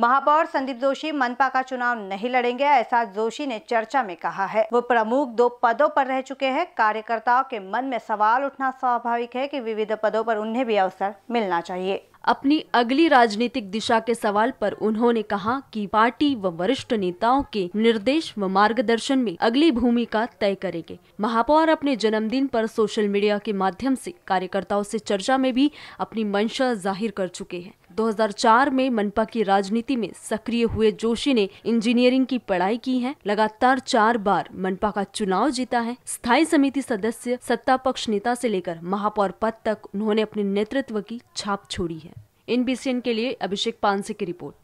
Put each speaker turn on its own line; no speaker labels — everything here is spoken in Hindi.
महापौर संदीप जोशी मनपा का चुनाव नहीं लड़ेंगे ऐसा जोशी ने चर्चा में कहा है वो प्रमुख दो पदों पर रह चुके हैं कार्यकर्ताओं के मन में सवाल उठना स्वाभाविक है कि विविध पदों पर उन्हें भी अवसर
मिलना चाहिए अपनी अगली राजनीतिक दिशा के सवाल पर उन्होंने कहा कि पार्टी व वरिष्ठ नेताओं के निर्देश व मार्गदर्शन में अगली भूमिका तय करेंगे महापौर अपने जन्मदिन पर सोशल मीडिया के माध्यम से कार्यकर्ताओं से चर्चा में भी अपनी मंशा जाहिर कर चुके हैं 2004 में मनपा की राजनीति में सक्रिय हुए जोशी ने इंजीनियरिंग की पढ़ाई की है लगातार चार बार मनपा का चुनाव जीता है स्थायी समिति सदस्य सत्ता पक्ष नेता से लेकर महापौर पद तक उन्होंने अपने नेतृत्व की छाप छोड़ी है इन के लिए अभिषेक पानसे की रिपोर्ट